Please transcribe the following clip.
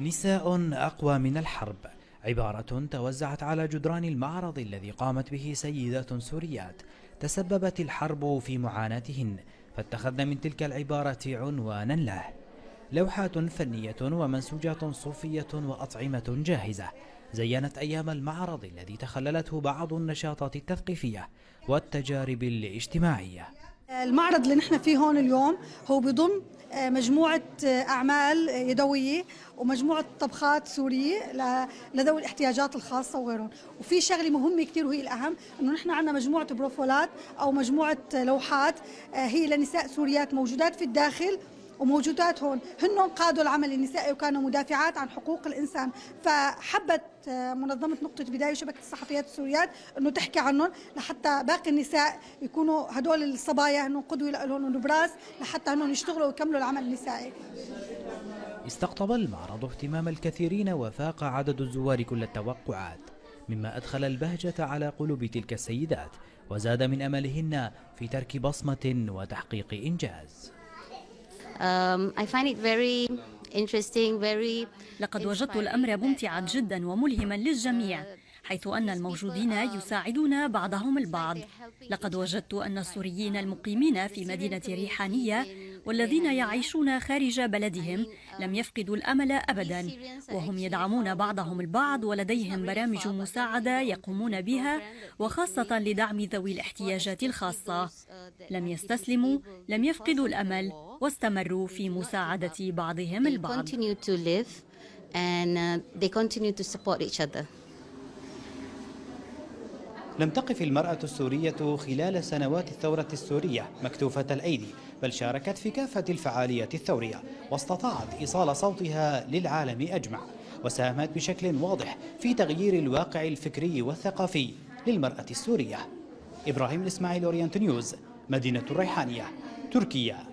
نساء أقوى من الحرب عبارة توزعت على جدران المعرض الذي قامت به سيدات سوريات تسببت الحرب في معاناتهن فاتخذن من تلك العبارة عنوانا له لوحات فنية ومنسوجات صوفية وأطعمة جاهزة زينت أيام المعرض الذي تخللته بعض النشاطات التثقيفية والتجارب الاجتماعية المعرض اللي نحن فيه هون اليوم هو بضم آه، مجموعة آه، أعمال يدوية ومجموعة طبخات سورية لذوي الاحتياجات الخاصة وغيرهم وفي شغلة مهمة كثير وهي الأهم أنه نحن عندنا مجموعة بروفولات أو مجموعة لوحات آه، هي لنساء سوريات موجودات في الداخل وموجودات هون هن قادوا العمل النسائي وكانوا مدافعات عن حقوق الانسان فحبت منظمه نقطه بدايه وشبكه الصحفيات السوريات انه تحكي عنهم لحتى باقي النساء يكونوا هدول الصبايا انه قدوه لهم ونبراس لحتى انهم يشتغلوا ويكملوا العمل النسائي استقطب المعرض اهتمام الكثيرين وفاق عدد الزوار كل التوقعات مما أدخل البهجة على قلوب تلك السيدات وزاد من أملهن في ترك بصمة وتحقيق إنجاز Um, I find it very interesting, very لقد وجدت الأمر ممتعا جدا وملهما للجميع حيث أن الموجودين يساعدون بعضهم البعض لقد وجدت أن السوريين المقيمين في مدينة ريحانية والذين يعيشون خارج بلدهم لم يفقدوا الامل ابدا وهم يدعمون بعضهم البعض ولديهم برامج مساعده يقومون بها وخاصه لدعم ذوي الاحتياجات الخاصه لم يستسلموا لم يفقدوا الامل واستمروا في مساعده بعضهم البعض and uh, they continue to support each other. لم تقف المرأة السورية خلال سنوات الثورة السورية مكتوفة الأيدي بل شاركت في كافة الفعاليات الثورية واستطاعت إيصال صوتها للعالم أجمع وساهمت بشكل واضح في تغيير الواقع الفكري والثقافي للمرأة السورية إبراهيم الإسماعيل أورينت نيوز مدينة الريحانية تركيا